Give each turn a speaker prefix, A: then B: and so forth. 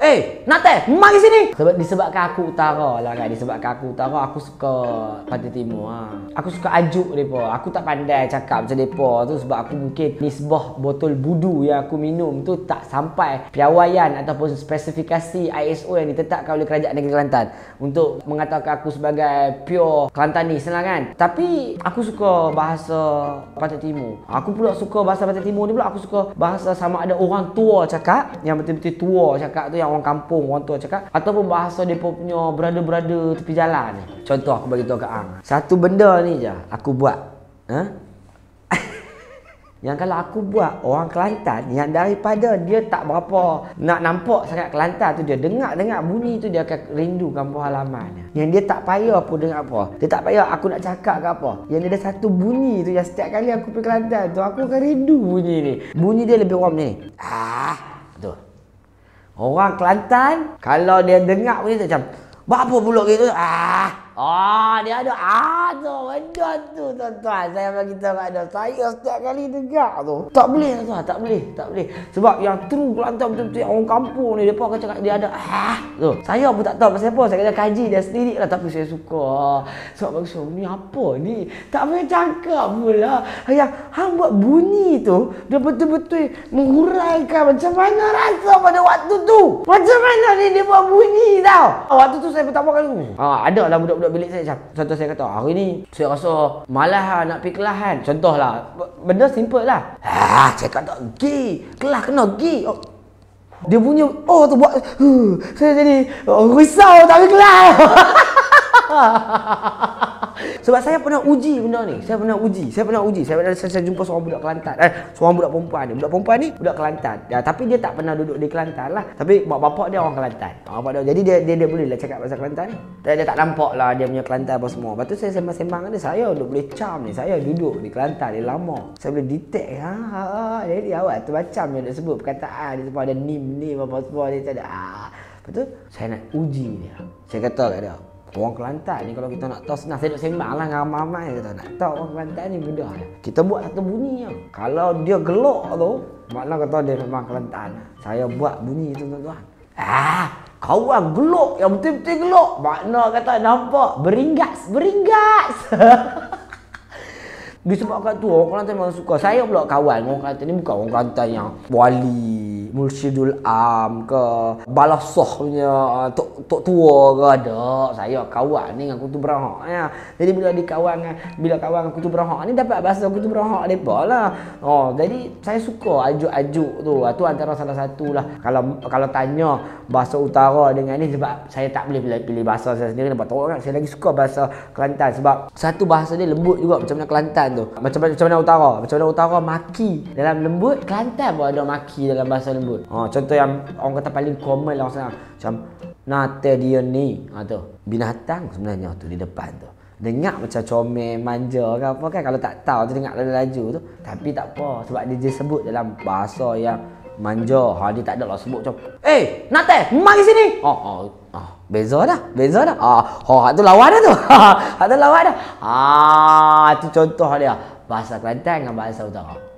A: Eh, hey, Natal, mari sini. Sebab disebabkan aku utara lah kan. Disebabkan aku utara, aku suka pantai timur ha. Aku suka ajuk mereka. Aku tak pandai cakap macam mereka tu sebab aku mungkin nisbah botol budu yang aku minum tu tak sampai piawaian ataupun spesifikasi ISO yang ditetapkan oleh Kerajaan Negeri Kelantan untuk mengatakan aku sebagai pure Kelantanis lah kan. Tapi aku suka bahasa pantai timur. Aku pula suka bahasa pantai timur ni pula. Aku suka bahasa sama ada orang tua cakap yang betul-betul tua cakap tu yang orang kampung orang tua cakap ataupun bahasa depa punya berada-berada tepi jalan ni. Contoh aku bagi tahu kat ang. Satu benda ni je aku buat. Ha? yang kalau aku buat orang Kelantan yang daripada dia tak berapa nak nampak sangat Kelantan tu dia dengar-dengar bunyi tu dia akan rindu kampung halamannya. yang dia tak payah pun dengar apa dia tak payah aku nak cakap ke apa yang dia ada satu bunyi tu yang setiap kali aku pergi Kelantan tu aku akan rindu bunyi ni bunyi dia lebih warm ni ah Orang Kelantan, kalau dia dengar macam tu macam, buat apa pulak gitu? Ah, Ah, dia ada ah tu benda tu tuan-tuan. Saya bagi tahu kat ada Saya setiap kali tegak tu. Tak boleh tuan, tak boleh, tak boleh. Sebab yang true Kelantan betul-betul orang kampung ni depa akan cakap dia ada ah tu. Saya pun tak tahu pasal apa. Saya kata kaji dia sendiri lah tapi saya suka. Sebab bagi saya ni apa ni? Tak boleh cakap pula. Yang hang buat bunyi tu dia betul-betul menguraikan macam mana rasa pada waktu tu. Macam mana ni dia buat bunyi tau. Ah, waktu tu saya pertama kali. Ah, ada lah budak-budak duduk bilik saya Contoh saya kata Hari ni saya rasa malah lah nak pergi kelas kan Contoh lah Benda simple lah Haa ah, saya kata pergi Kelas kena pergi oh. Dia punya Oh tu buat huh, Saya jadi oh, Risau tak pergi kelas Sebab saya pernah uji benda ni. Saya pernah uji. Saya pernah uji. Saya pernah saya, saya jumpa seorang budak Kelantan. Eh, seorang budak perempuan ni. Budak perempuan ni budak Kelantan. Ya, tapi dia tak pernah duduk di Kelantan lah. Tapi mak bapak dia orang Kelantan. bapak dia. Jadi dia dia, dia boleh lah cakap bahasa Kelantan. Dan dia tak nampak lah dia punya Kelantan apa semua. Lepas tu saya sembang-sembang dia. Saya duduk boleh cam ni. Saya duduk di Kelantan dia lama. Saya boleh detect. Ha, ha, ha. Dia dia awak tu macam yang dia sebut perkataan. Dia sebut ada nim ni apa semua. Dia tak ada. Ha. Lepas tu saya nak uji dia. Saya kata kat dia. Orang Kelantan ni kalau kita nak tahu senang saya nak sembang lah dengan ramai-ramai kita nak tahu orang Kelantan ni mudah Kita buat satu bunyi lah. Kalau dia gelok tu, makna kata dia memang Kelantan. Saya buat bunyi tu tuan-tuan. Ah, kawan gelok yang betul-betul gelok. Makna kata nampak beringas, beringas. Disebabkan tu orang Kelantan memang suka Saya pula kawan orang Kelantan ni bukan orang Kelantan yang Wali Mursyidul Am ke Balasoh punya ah, Tok, tok tua ke ada Saya kawan ni dengan Kutu Berahak ya. Jadi bila di kawan dengan Bila kawan dengan Kutu Berahak ni dapat bahasa Kutu Berahak mereka lah oh, Jadi saya suka ajuk-ajuk tu Itu ah, antara salah satu lah kalau, kalau tanya bahasa utara dengan ni Sebab saya tak boleh pilih, pilih bahasa saya sendiri Nampak teruk kan Saya lagi suka bahasa Kelantan Sebab satu bahasa dia lembut juga Macam mana Kelantan Kelantan tu. Macam macam mana utara? Macam mana utara maki dalam lembut? Kelantan pun ada maki dalam bahasa lembut. Ha, contoh yang orang kata paling common lah sekarang. Macam nata dia ni. Ha, tu. Binatang sebenarnya tu di depan tu. Dengar macam comel, manja ke apa kan. Kalau tak tahu tu dengar laju-laju tu. Tapi tak apa. Sebab dia, dia sebut dalam bahasa yang manja. Ha dia tak ada lah sebut macam. Eh, nak teh? di sini. Ha ha. Ha beza dah. Beza dah. Ha ha hak tu lawan dah tu. Hak tu lawan dah. Ha tu contoh dia. Bahasa Kelantan dengan bahasa Utara.